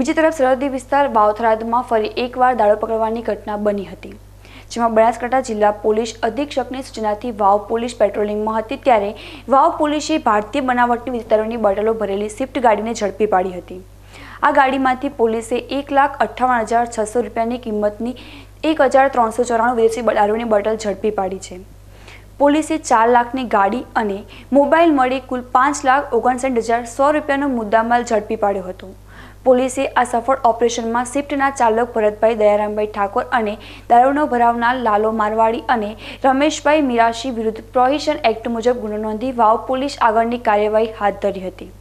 બીજી તરફ સરહદી વિસ્તાર બાવથરાદમાં ફરી એકવાર દાડો પકડવાની ઘટના બની હતી જેમાં બનાસકાંઠા જિલ્લા પોલીસ અધિક્ષકની સૂચનાથી વાવ પોલીસ પેટ્રોલિંગમાં હતી ત્યારે વાવ પોલીસે ભારતીય બનાવટની વિસ્તારોની બોટલો ભરેલી સ્વિફ્ટ ગાડીને ઝડપી પાડી હતી આ ગાડીમાંથી પોલીસે એક લાખ અઠ્ઠાવન હજાર છસો રૂપિયાની કિંમતની એક હજાર ત્રણસો ચોરાણું વિદેશી દારૂની બોટલ ઝડપી પાડી છે પોલીસે ચાર લાખની ગાડી અને મોબાઈલ મળી કુલ પાંચ લાખ ઓગણસાઠ હજાર સો રૂપિયાનો મુદ્દામાલ ઝડપી પાડ્યો હતો પોલીસે આ સફળ ઓપરેશનમાં શિફ્ટના ચાલક ભરતભાઈ દયારામભાઈ ઠાકોર અને દારૂનો ભરાવનાર લાલો મારવાડી અને રમેશભાઈ મીરાશી વિરુદ્ધ પ્રોહિશન એક્ટ મુજબ ગુનો નોંધી વાવ પોલીસ આગળની કાર્યવાહી હાથ ધરી હતી